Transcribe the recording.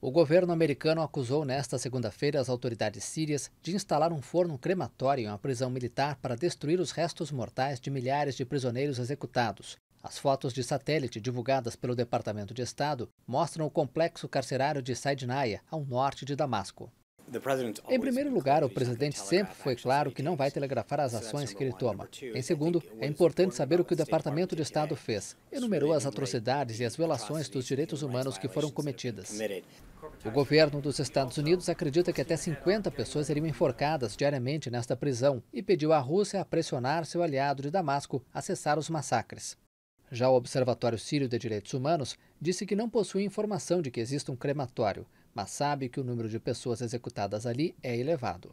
O governo americano acusou nesta segunda-feira as autoridades sírias de instalar um forno crematório em uma prisão militar para destruir os restos mortais de milhares de prisioneiros executados. As fotos de satélite divulgadas pelo Departamento de Estado mostram o complexo carcerário de Saidinaia, ao norte de Damasco. Em primeiro lugar, o presidente sempre foi claro que não vai telegrafar as ações que ele toma. Em segundo, é importante saber o que o Departamento de Estado fez. Enumerou as atrocidades e as violações dos direitos humanos que foram cometidas. O governo dos Estados Unidos acredita que até 50 pessoas seriam enforcadas diariamente nesta prisão e pediu à Rússia a pressionar seu aliado de Damasco a cessar os massacres. Já o Observatório Sírio de Direitos Humanos disse que não possui informação de que exista um crematório, mas sabe que o número de pessoas executadas ali é elevado.